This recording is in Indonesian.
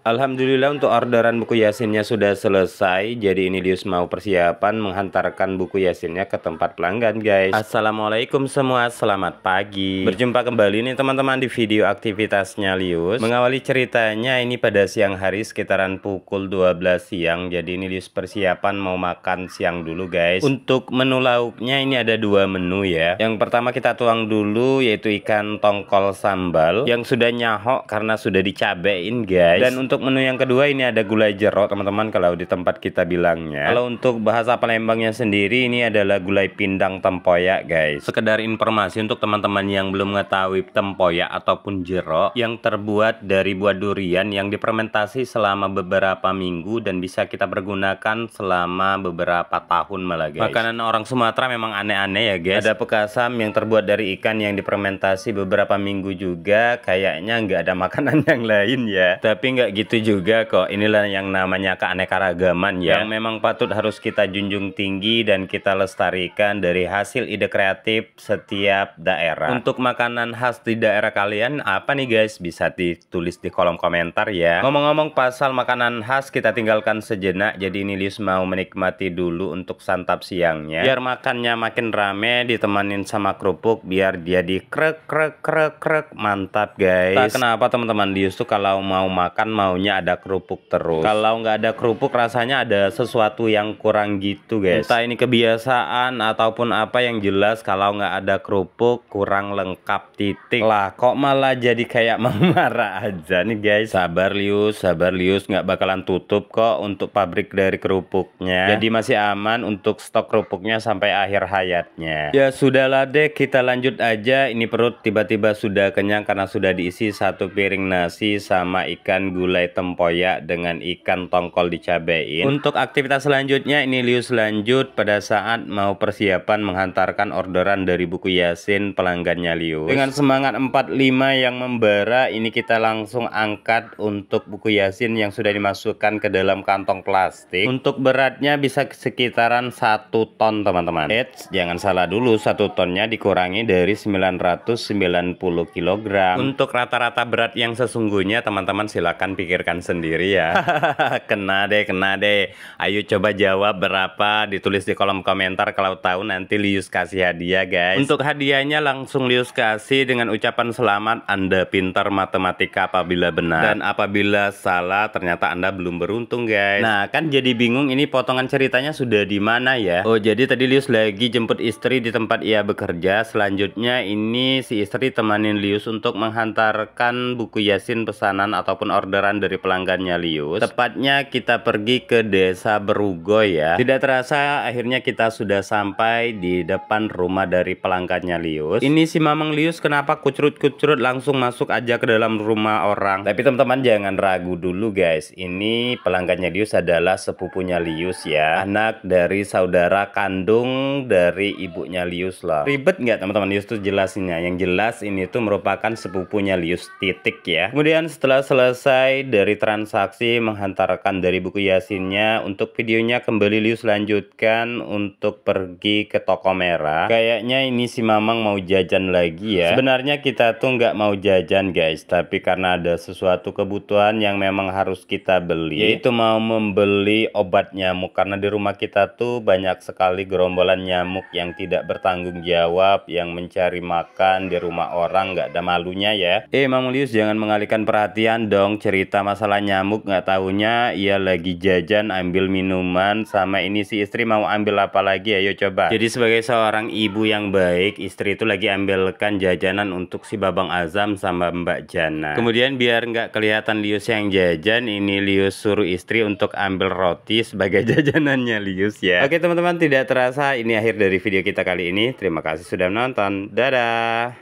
Alhamdulillah untuk orderan buku Yasinnya sudah selesai. Jadi ini Lius mau persiapan menghantarkan buku Yasinnya ke tempat pelanggan guys. Assalamualaikum semua, selamat pagi. Berjumpa kembali nih teman-teman di video aktivitasnya Lius. Mengawali ceritanya ini pada siang hari sekitaran pukul 12 siang. Jadi ini Lius persiapan mau makan siang dulu guys. Untuk menu lauknya ini ada dua menu ya. Yang pertama kita tuang dulu yaitu ikan tongkol sambal yang sudah nyahok karena sudah dicabein guys. Dan untuk untuk menu yang kedua ini ada gulai jeruk teman-teman kalau di tempat kita bilangnya. Iya. Kalau untuk bahasa Palembangnya sendiri ini adalah gulai pindang tempoyak guys. Sekedar informasi untuk teman-teman yang belum mengetahui tempoyak ataupun jeruk yang terbuat dari buah durian yang dipermentasi selama beberapa minggu dan bisa kita pergunakan selama beberapa tahun malah guys. Makanan orang Sumatera memang aneh-aneh ya guys. Ada pekasam yang terbuat dari ikan yang dipermentasi beberapa minggu juga kayaknya nggak ada makanan yang lain ya. Tapi nggak gitu itu juga kok. Inilah yang namanya keanekaragaman ya. yang memang patut harus kita junjung tinggi dan kita lestarikan dari hasil ide kreatif setiap daerah. Untuk makanan khas di daerah kalian apa nih guys? Bisa ditulis di kolom komentar ya. Ngomong-ngomong pasal makanan khas kita tinggalkan sejenak. Jadi ini Lius mau menikmati dulu untuk santap siangnya. Biar makannya makin rame ditemanin sama kerupuk biar dia di krek krek krek krek mantap guys. Tak kenapa teman-teman Lius tuh kalau mau makan mau maunya ada kerupuk terus kalau nggak ada kerupuk rasanya ada sesuatu yang kurang gitu guys entah ini kebiasaan ataupun apa yang jelas kalau nggak ada kerupuk kurang lengkap titik lah kok malah jadi kayak marah aja nih guys sabar Lius sabar Lius nggak bakalan tutup kok untuk pabrik dari kerupuknya jadi masih aman untuk stok kerupuknya sampai akhir hayatnya ya sudahlah deh kita lanjut aja ini perut tiba-tiba sudah kenyang karena sudah diisi satu piring nasi sama ikan gulai gulai tempoyak dengan ikan tongkol dicabein. Untuk aktivitas selanjutnya ini Liu selanjut pada saat mau persiapan menghantarkan orderan dari buku Yasin pelanggannya Liu. Dengan semangat 45 yang membara ini kita langsung angkat untuk buku Yasin yang sudah dimasukkan ke dalam kantong plastik. Untuk beratnya bisa sekitaran satu ton teman-teman. Eits, jangan salah dulu satu tonnya dikurangi dari 990 kg. Untuk rata-rata berat yang sesungguhnya teman-teman silakan pikir pikirkan sendiri ya. kena deh, kena deh. Ayo coba jawab berapa ditulis di kolom komentar kalau tahu nanti Lius kasih hadiah guys. Untuk hadiahnya langsung Lius kasih dengan ucapan selamat Anda pintar matematika apabila benar. Dan apabila salah ternyata Anda belum beruntung guys. Nah kan jadi bingung ini potongan ceritanya sudah di mana ya. Oh jadi tadi Lius lagi jemput istri di tempat ia bekerja. Selanjutnya ini si istri temanin Lius untuk menghantarkan buku Yasin pesanan ataupun orderan dari pelanggannya Lius. Tepatnya kita pergi ke desa Berugo ya. Tidak terasa akhirnya kita sudah sampai di depan rumah dari pelanggannya Lius. Ini si Mamang Lius kenapa kucrut-kucrut langsung masuk aja ke dalam rumah orang. Tapi teman-teman jangan ragu dulu guys. Ini pelanggannya Lius adalah sepupunya Lius ya. Anak dari saudara kandung dari ibunya Lius lah. Ribet nggak teman-teman Lius tuh jelasinnya. Yang jelas ini tuh merupakan sepupunya Lius titik ya. Kemudian setelah selesai dari transaksi menghantarkan dari buku Yasinnya. Untuk videonya kembali Lius lanjutkan untuk pergi ke toko merah. Kayaknya ini si Mamang mau jajan lagi ya. Sebenarnya kita tuh nggak mau jajan guys, tapi karena ada sesuatu kebutuhan yang memang harus kita beli. Iya. Yaitu mau membeli obat nyamuk karena di rumah kita tuh banyak sekali gerombolan nyamuk yang tidak bertanggung jawab, yang mencari makan di rumah orang nggak ada malunya ya. Eh Mamang Lius jangan mengalihkan perhatian dong cerita cerita masalah nyamuk nggak tahunya ia lagi jajan ambil minuman sama ini si istri mau ambil apa lagi ayo coba jadi sebagai seorang ibu yang baik istri itu lagi ambilkan jajanan untuk si Babang Azam sama Mbak Jana kemudian biar nggak kelihatan Lius yang jajan ini Lius suruh istri untuk ambil roti sebagai jajanannya Lius ya oke teman-teman tidak terasa ini akhir dari video kita kali ini terima kasih sudah menonton dadah